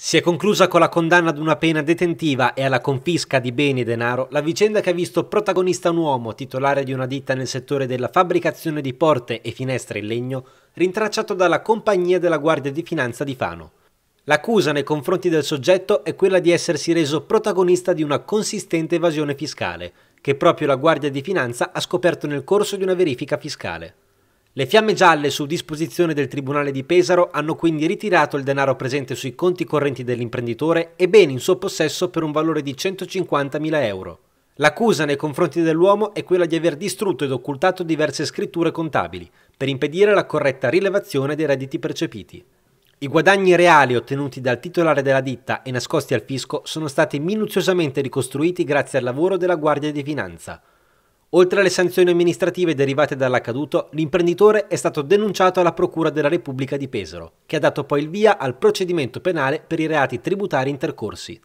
Si è conclusa con la condanna ad una pena detentiva e alla confisca di beni e denaro la vicenda che ha visto protagonista un uomo, titolare di una ditta nel settore della fabbricazione di porte e finestre in legno, rintracciato dalla compagnia della Guardia di Finanza di Fano. L'accusa nei confronti del soggetto è quella di essersi reso protagonista di una consistente evasione fiscale, che proprio la Guardia di Finanza ha scoperto nel corso di una verifica fiscale. Le fiamme gialle su disposizione del Tribunale di Pesaro hanno quindi ritirato il denaro presente sui conti correnti dell'imprenditore e beni in suo possesso per un valore di 150.000 euro. L'accusa nei confronti dell'uomo è quella di aver distrutto ed occultato diverse scritture contabili per impedire la corretta rilevazione dei redditi percepiti. I guadagni reali ottenuti dal titolare della ditta e nascosti al fisco sono stati minuziosamente ricostruiti grazie al lavoro della Guardia di Finanza. Oltre alle sanzioni amministrative derivate dall'accaduto, l'imprenditore è stato denunciato alla Procura della Repubblica di Pesaro, che ha dato poi il via al procedimento penale per i reati tributari intercorsi